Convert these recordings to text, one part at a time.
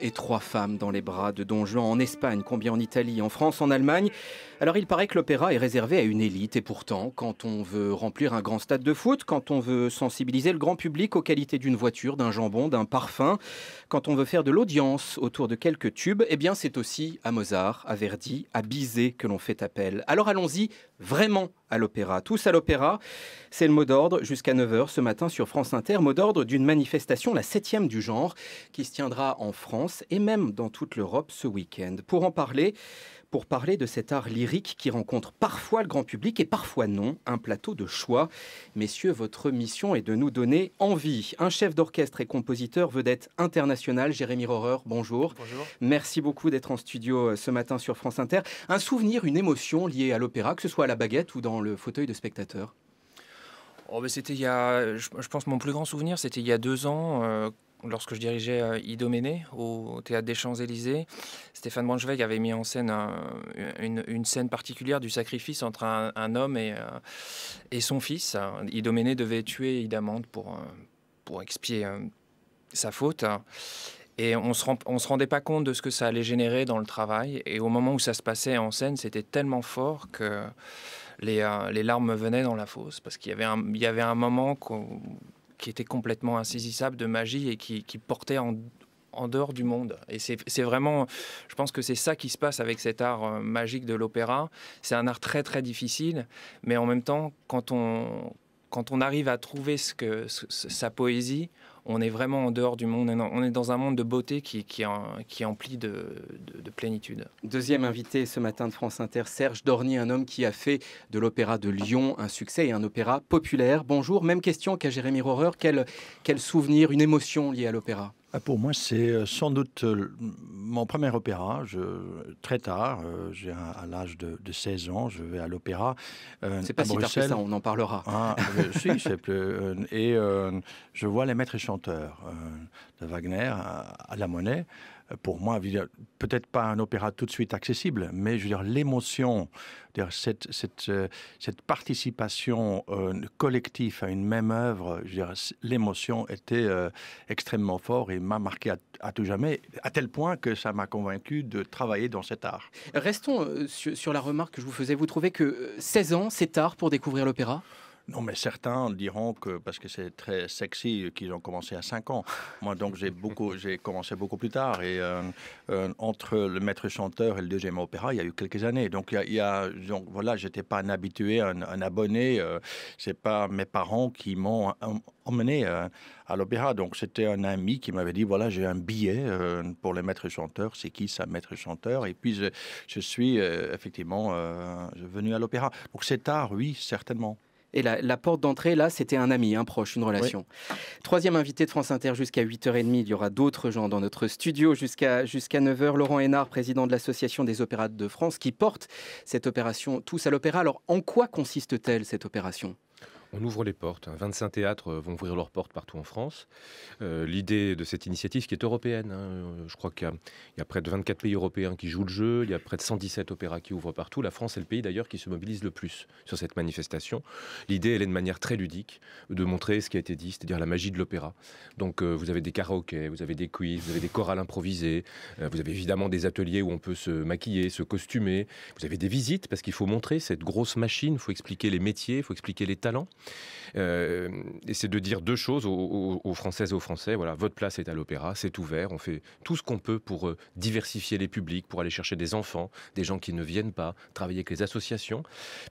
et trois femmes dans les bras de Don Juan en Espagne, combien en Italie, en France, en Allemagne alors il paraît que l'opéra est réservé à une élite et pourtant, quand on veut remplir un grand stade de foot, quand on veut sensibiliser le grand public aux qualités d'une voiture, d'un jambon, d'un parfum, quand on veut faire de l'audience autour de quelques tubes, eh bien c'est aussi à Mozart, à Verdi, à Bizet que l'on fait appel. Alors allons-y vraiment à l'opéra. Tous à l'opéra, c'est le mot d'ordre jusqu'à 9h ce matin sur France Inter, mot d'ordre d'une manifestation, la septième du genre, qui se tiendra en France et même dans toute l'Europe ce week-end. Pour en parler, pour parler de cet art lyrique qui rencontre parfois le grand public et parfois non, un plateau de choix. Messieurs, votre mission est de nous donner envie. Un chef d'orchestre et compositeur vedette international, Jérémy Rohrer, bonjour. Bonjour. Merci beaucoup d'être en studio euh, ce matin sur France Inter. Un souvenir, une émotion liée à l'opéra, que ce soit à la baguette ou dans le fauteuil de spectateur oh, mais C'était il y a, je, pense, mon plus grand souvenir, c'était il y a deux ans. Euh, lorsque je dirigeais euh, Idoménée au, théâtre des Champs-Élysées, Stéphane Branchweg avait mis en scène une, scène particulière du sacrifice entre un, homme euh, et, son fils. Idoménée devait tuer Idamante pour, pour expier sa faute. Et on se, on se rendait pas compte de ce que ça allait générer dans le travail. Et au moment où ça se passait en scène, c'était tellement fort que euh, les, larmes venaient dans la fosse parce qu'il y avait un, moment qui était complètement insaisissable de magie et qui, portait en, dehors du monde. Et c'est vraiment, je pense que c'est ça qui se passe avec cet art euh, magique de l'opéra. C'est un art très très difficile, mais en même temps, quand on, arrive à trouver ce que, sa poésie, on est vraiment en dehors du monde. On est dans un monde de beauté qui, qui, est de, plénitude. Deuxième invité ce matin de France Inter, Serge Dornier, un homme qui a fait de l'opéra de Lyon un succès et un opéra populaire. Bonjour, même question qu'à Jérémy Rohrer. Quel, quel souvenir, une émotion liée à l'opéra ah, pour moi, c'est euh, sans doute euh, mon premier opéra. très tard, euh, j'ai à l'âge de, 16 ans, je vais à l'opéra. c'est pas si tard que ça, on en parlera. Ah, et je vois les maîtres et chanteurs de Wagner à La Monnaie pour moi, peut-être pas un opéra tout de suite accessible, mais je veux dire, l'émotion, cette, cette, euh, cette, participation euh, collective à une même œuvre, l'émotion était euh, extrêmement forte et m'a marqué à, tout jamais, à tel point que ça m'a convaincu de travailler dans cet art. Restons sur la remarque que je vous faisais. Vous trouvez que 16 ans, c'est tard pour découvrir l'opéra non, mais certains diront que, parce que c'est très sexy, qu'ils ont commencé à 5 ans. Moi, donc, j'ai beaucoup, j'ai commencé beaucoup plus tard. Et euh, euh, entre le maître chanteur et le deuxième opéra, il y a eu quelques années. Donc, il y a, voilà, j'étais pas un habitué, un, abonné. Ce euh, c'est pas mes parents qui m'ont emmené à l'opéra. Donc, c'était un ami qui m'avait dit, voilà, j'ai un billet pour le maître chanteur. C'est qui ça, maître chanteur Et puis, je, je suis effectivement venu à l'opéra. Donc, c'est tard, oui, certainement. Et la, porte d'entrée, là, c'était un ami, un proche, une relation. Troisième invité de France Inter jusqu'à 8h30. Il y aura d'autres gens dans notre studio jusqu'à jusqu'à 9h. Laurent Hénard, président de l'Association des opérateurs de France, qui porte cette opération Tous à l'opéra. Alors, en quoi consiste-t-elle, cette opération on ouvre les portes. 25 théâtres euh, vont ouvrir leurs portes partout en France. Euh, l'idée de cette initiative qui est européenne, hein, euh, je crois qu'il y, a près de 24 pays européens qui jouent le jeu, il y a près de 117 opéras qui ouvrent partout. La France est le pays d'ailleurs qui se mobilise le plus sur cette manifestation. L'idée, elle est de manière très ludique de montrer ce qui a été dit, c'est-à-dire la magie de l'opéra. Donc vous avez des karaokés, vous avez des quiz, vous avez des chorales improvisées, vous avez évidemment des ateliers où on peut se maquiller, se costumer, vous avez des visites parce qu'il faut montrer cette grosse machine, il faut expliquer les métiers, il faut expliquer les talents. Euh, et c'est de dire deux choses aux, Françaises et aux Français. Voilà, votre place est à l'opéra, c'est ouvert, on fait tout ce qu'on peut pour euh, diversifier les publics, pour aller chercher des enfants, des gens qui ne viennent pas, travailler avec les associations.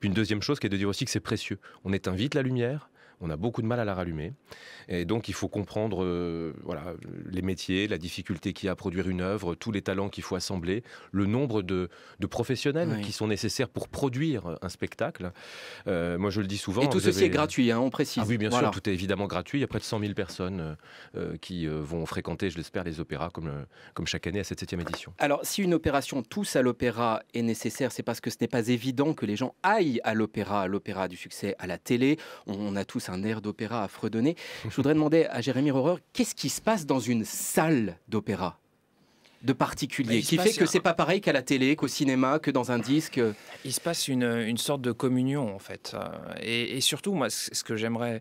Puis une deuxième chose qui est de dire aussi que c'est précieux. On éteint vite la lumière, on a beaucoup de mal à la rallumer. Et donc, il faut comprendre euh, voilà, les métiers, la difficulté qu'il y a à produire une œuvre, tous les talents qu'il faut assembler, le nombre de, professionnels qui sont nécessaires pour produire un spectacle. Euh, moi, je le dis souvent. Et tout ceci est gratuit, hein, on précise. Ah oui, bien sûr, tout est évidemment gratuit. Il y a près de 100 000 personnes euh, qui vont fréquenter, je l'espère, les opéras comme, comme chaque année à cette septième édition. Alors, si une opération Tous à l'opéra est nécessaire, c'est parce que ce n'est pas évident que les gens aillent à l'opéra, à l'opéra du succès, à la télé. On, on a tous un air d'opéra à fredonner. Je voudrais demander à Jérémy Rohrer, qu'est-ce qui se passe dans une salle d'opéra de particulier bah, qui fait que c'est pas pareil qu'à la télé, qu'au cinéma, que dans un disque. Euh il se passe une, sorte de communion en fait. Euh, et, surtout, moi, ce que j'aimerais,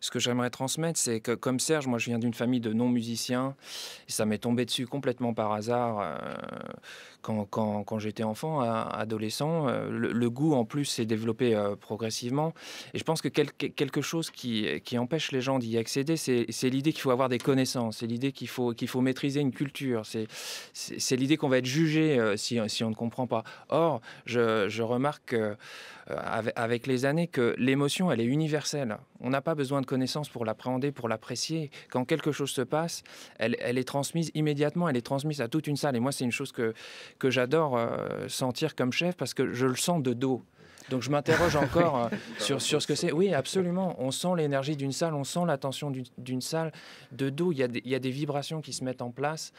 ce que j'aimerais transmettre, c'est que comme Serge, moi, je viens d'une famille de non musiciens. ça m'est tombé dessus complètement par hasard. Euh, quand, j'étais enfant, adolescent. Euh, le, goût, en plus, s'est développé euh, progressivement. Et je pense que quelque chose qui, empêche les gens d'y accéder, c'est l'idée qu'il faut avoir des connaissances, c'est l'idée qu'il faut, faut maîtriser une culture, c'est l'idée qu'on va être jugé euh, si, on ne comprend pas. Or, je, remarque euh, avec les années que l'émotion, elle est universelle. On n'a pas besoin de connaissances pour l'appréhender, pour l'apprécier. Quand quelque chose se passe, elle, est transmise immédiatement, elle est transmise à toute une salle. Et moi, c'est une chose que, que j'adore euh, sentir comme chef parce que je le sens de dos. Donc je m'interroge encore euh, sur, sur ce que c'est. Oui, absolument. On sent l'énergie d'une salle, on sent l'attention d'une salle. De dos, il y, a des vibrations qui se mettent en place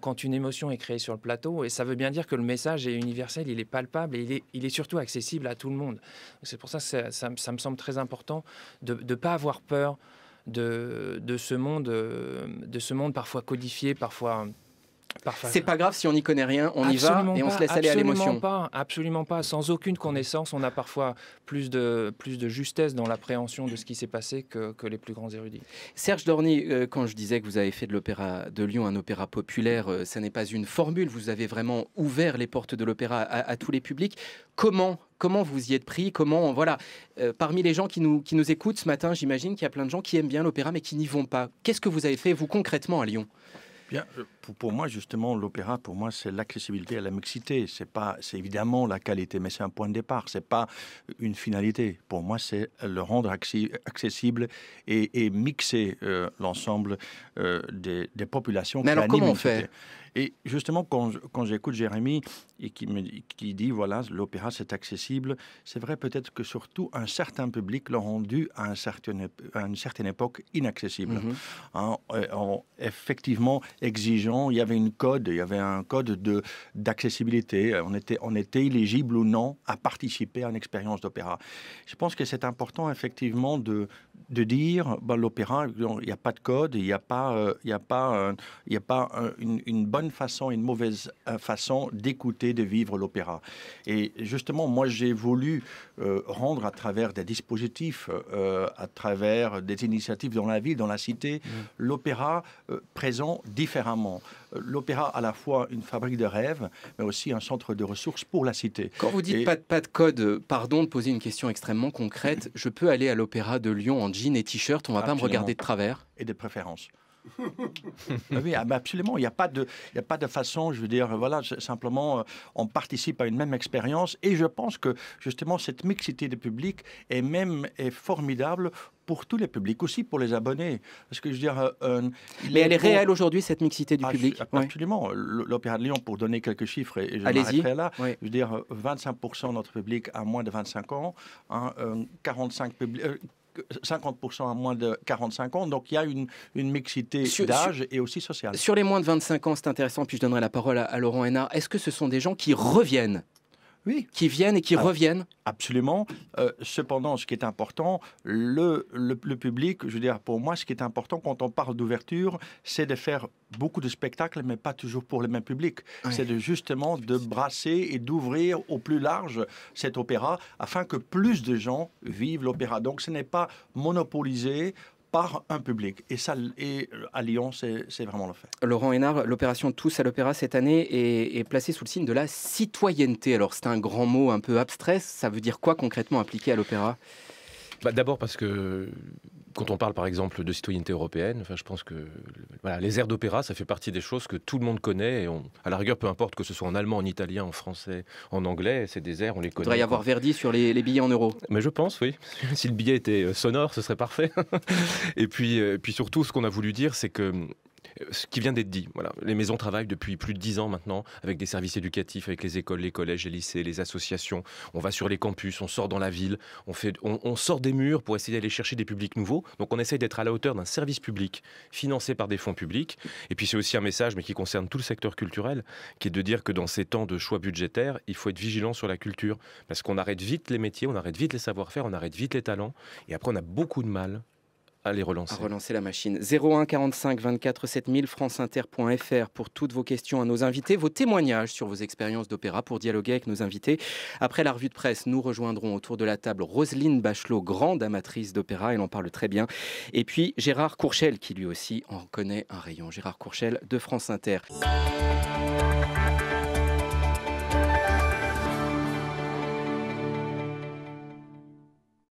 quand, une émotion est créée sur le plateau, et ça veut bien dire que le message est universel, il est palpable et il est, surtout accessible à tout le monde. C'est pour ça que ça, me semble très important de ne pas avoir peur de, ce monde, euh, de ce monde parfois codifié, parfois c'est pas grave si on n'y connaît rien, on y va et on se laisse aller à l'émotion. Pas, absolument pas, sans aucune connaissance, on a parfois plus de, plus de justesse dans l'appréhension de ce qui s'est passé que, les plus grands érudits. Serge Dorny, euh, quand je disais que vous avez fait de l'opéra de Lyon un opéra populaire, ça euh, n'est pas une formule, vous avez vraiment ouvert les portes de l'opéra à, tous les publics. Comment comment vous y êtes pris, comment voilà, euh, parmi les gens qui nous, qui nous écoutent ce matin, j'imagine qu'il y a plein de gens qui aiment bien l'opéra mais qui n'y vont pas. Qu'est-ce que vous avez fait vous concrètement à Lyon euh, pour, moi, justement, l'opéra, pour moi, c'est l'accessibilité à la mixité. C'est pas, c'est évidemment la qualité, mais c'est un point de départ. C'est pas une finalité. Pour moi, c'est le rendre accessible et, mixer euh, l'ensemble euh, des, des, populations. Mais alors, comment on fait et justement, quand, j'écoute Jérémy et qui, me, qui dit, voilà, l'opéra, c'est accessible, c'est vrai peut-être que surtout un certain public l'a rendu à, un certain, une certaine époque inaccessible. Mhm. Hein, euh, en, effectivement, exigeant, il y avait une code, il y avait un code d'accessibilité. On était, on était éligible ou non à participer à une expérience d'opéra. Je pense que c'est important, effectivement, de, de dire, bah, l'opéra, il n'y a pas de code, il n'y a pas, euh, il a pas, euh, il a pas une, une bonne façon et une mauvaise euh, façon d'écouter, de vivre l'opéra. Et justement, moi, j'ai voulu euh, rendre à travers des dispositifs, euh, à travers des initiatives dans la ville, dans la cité, mmh. l'opéra présent différemment. L'opéra à la fois une fabrique de rêves, mais aussi un centre de ressources pour la cité. Quand vous dites pas, de, pas de code, pardon de poser une question extrêmement concrète, je peux aller à l'opéra de Lyon en jean et t-shirt, on va pas me regarder de travers et de préférence. Ah oui, ah, absolument. Il n'y a, pas de, a pas de façon, je veux dire, voilà, simplement, euh, on participe à une même expérience. Et je pense que, justement, cette mixité de public est même est formidable pour tous les publics, aussi pour les abonnés. Parce que je veux dire. Euh, mais elle est réelle aujourd'hui, cette mixité du ah, public Absolument. L'Opéra de Lyon, pour donner quelques chiffres, et, j'allais je là. Je veux dire, 25% euh, de notre public a moins de 25 ans, 45 hein, 50% à moins de 45 ans. Donc il y a une, une mixité d'âge et aussi sociale. Sur les moins de 25 ans, c'est intéressant, puis je donnerai la parole à, à Laurent Hénard. Est-ce que ce sont des gens qui reviennent oui. qui viennent et qui reviennent. Absolument. Euh, cependant, ce qui est important, le, le, public, je veux dire, pour moi, ce qui est important quand on parle d'ouverture, c'est de faire beaucoup de spectacles, mais pas toujours pour le même public. C'est justement de brasser et d'ouvrir au plus large cet opéra afin que plus de gens vivent l'opéra. Donc ce n'est pas monopoliser par un public. Et, ça, et euh, à Lyon, c'est vraiment le fait. Laurent Hénard, l'opération Tous à l'Opéra cette année est, placée sous le signe de la citoyenneté. Alors c'est un grand mot un peu abstrait, ça veut dire quoi concrètement appliqué à l'opéra bah, D'abord parce que quand on parle par exemple de citoyenneté européenne, enfin, je pense que les airs d'opéra, ça fait partie des choses que tout le monde connaît. Et à la rigueur, peu importe que ce soit en allemand, en italien, en français, en anglais, c'est des airs, on les connaît. Il faudrait y avoir Verdi sur les, billets en euros. Mais je pense, oui. si le billet était euh, sonore, ce serait parfait. et puis, euh, et puis surtout, ce qu'on a voulu dire, c'est que ce qui vient d'être dit. Voilà. Les maisons travaillent depuis plus de dix ans maintenant avec des services éducatifs, avec les écoles, les collèges, les lycées, les associations. On va sur les campus, on sort dans la ville, on, fait, on, on sort des murs pour essayer d'aller chercher des publics nouveaux. Donc on essaye d'être à la hauteur d'un service public financé par des fonds publics. Et puis c'est aussi un message, mais qui concerne tout le secteur culturel, qui est de dire que dans ces temps de choix budgétaires, il faut être vigilant sur la culture. Parce qu'on arrête vite les métiers, on arrête vite les savoir-faire, on arrête vite les talents. Et après, on a beaucoup de mal Allez les relancer. relancer la machine. 01 45 24 7000 franceinter.fr pour toutes vos questions à nos invités, vos témoignages sur vos expériences d'opéra pour dialoguer avec nos invités. Après la revue de presse, nous rejoindrons autour de la table Roselyne Bachelot, grande amatrice d'opéra, elle en parle très bien. Et puis Gérard Courchel qui lui aussi en connaît un rayon. Gérard Courchel de France Inter.